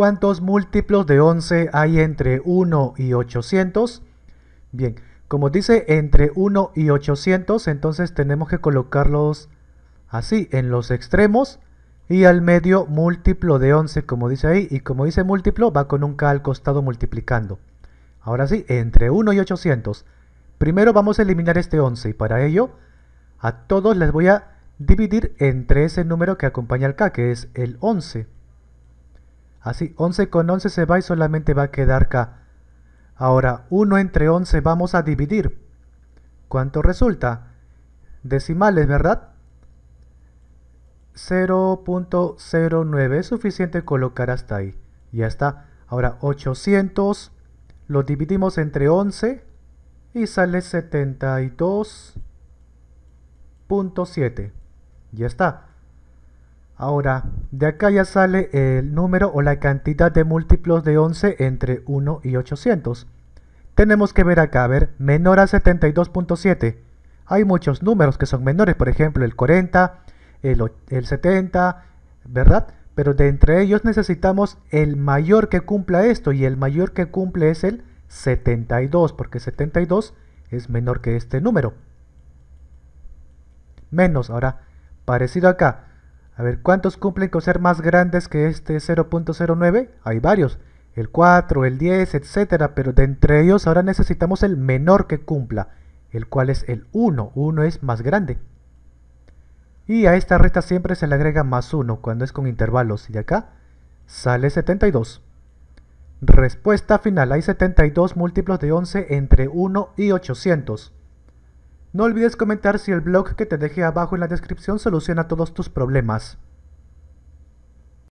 ¿Cuántos múltiplos de 11 hay entre 1 y 800? Bien, como dice entre 1 y 800, entonces tenemos que colocarlos así, en los extremos y al medio múltiplo de 11, como dice ahí. Y como dice múltiplo, va con un K al costado multiplicando. Ahora sí, entre 1 y 800. Primero vamos a eliminar este 11 y para ello a todos les voy a dividir entre ese número que acompaña al K, que es el 11. Así 11 con 11 se va y solamente va a quedar acá. Ahora 1 entre 11 vamos a dividir. ¿Cuánto resulta? Decimales, ¿verdad? 0.09 es suficiente colocar hasta ahí. Ya está. Ahora 800 lo dividimos entre 11 y sale 72.7. Ya está. Ahora, de acá ya sale el número o la cantidad de múltiplos de 11 entre 1 y 800. Tenemos que ver acá, a ver, menor a 72.7. Hay muchos números que son menores, por ejemplo el 40, el, 70, ¿verdad? Pero de entre ellos necesitamos el mayor que cumpla esto y el mayor que cumple es el 72, porque 72 es menor que este número. Menos, ahora, parecido acá, a ver, ¿cuántos cumplen con ser más grandes que este 0.09? Hay varios, el 4, el 10, etcétera, pero de entre ellos ahora necesitamos el menor que cumpla, el cual es el 1, 1 es más grande. Y a esta recta siempre se le agrega más 1 cuando es con intervalos, y de acá sale 72. Respuesta final, hay 72 múltiplos de 11 entre 1 y 800. No olvides comentar si el blog que te dejé abajo en la descripción soluciona todos tus problemas.